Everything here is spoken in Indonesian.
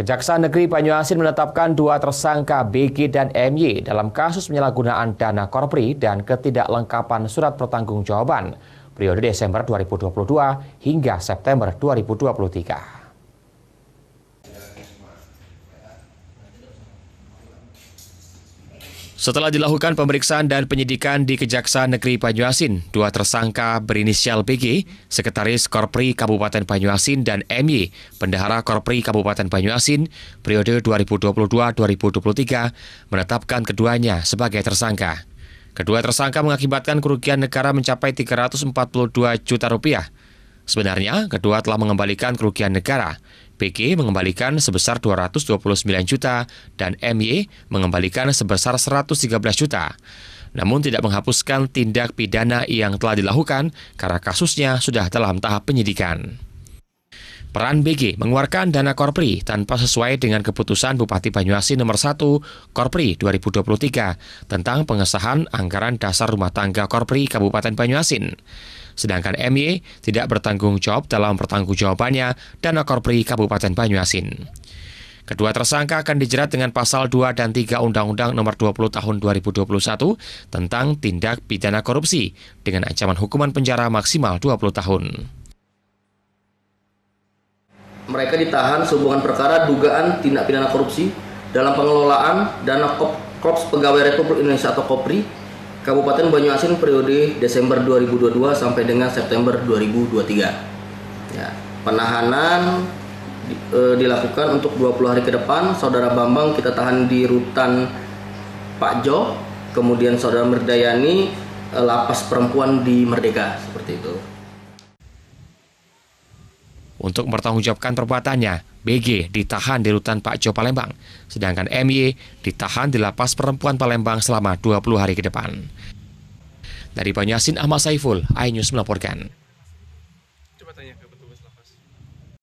Kejaksaan Negeri Banyuasin menetapkan dua tersangka BG dan MY dalam kasus penyalahgunaan dana korpri dan ketidaklengkapan surat pertanggungjawaban periode Desember 2022 hingga September 2023. Setelah dilakukan pemeriksaan dan penyidikan di Kejaksaan Negeri Banyuasin, dua tersangka berinisial BG, Sekretaris Korpri Kabupaten Banyuasin dan MY, Pendahara Korpri Kabupaten Banyuasin, periode 2022-2023, menetapkan keduanya sebagai tersangka. Kedua tersangka mengakibatkan kerugian negara mencapai 342 juta rupiah. Sebenarnya, kedua telah mengembalikan kerugian negara PG mengembalikan sebesar 229 juta dan MY e mengembalikan sebesar 113 juta. Namun tidak menghapuskan tindak pidana yang telah dilakukan karena kasusnya sudah dalam tahap penyidikan. Peran BG mengeluarkan dana Korpri tanpa sesuai dengan keputusan Bupati Banyuasin nomor 1 Korpri 2023 tentang pengesahan anggaran dasar rumah tangga Korpri Kabupaten Banyuasin. Sedangkan MY tidak bertanggung jawab dalam pertanggung jawabannya dan KorPRI Kabupaten Banyuasin. Kedua tersangka akan dijerat dengan pasal 2 dan 3 Undang-Undang Nomor 20 Tahun 2021 tentang tindak pidana korupsi dengan ancaman hukuman penjara maksimal 20 tahun. Mereka ditahan sehubungan perkara dugaan tindak pidana korupsi dalam pengelolaan dana Korps Pegawai Republik Indonesia atau KOPRI Kabupaten Banyuasin periode Desember 2022 sampai dengan September 2023. Ya, penahanan e, dilakukan untuk 20 hari ke depan. Saudara Bambang kita tahan di rutan Pak Jo, kemudian saudara Merdayani e, lapas perempuan di Merdeka seperti itu. Untuk mempertanggungjawabkan perbuatannya, BG ditahan di rutan Pak Jo Palembang, sedangkan MY e ditahan di lapas perempuan Palembang selama 20 hari ke depan. Dari Banyasin Ahmad Saiful, iNews melaporkan.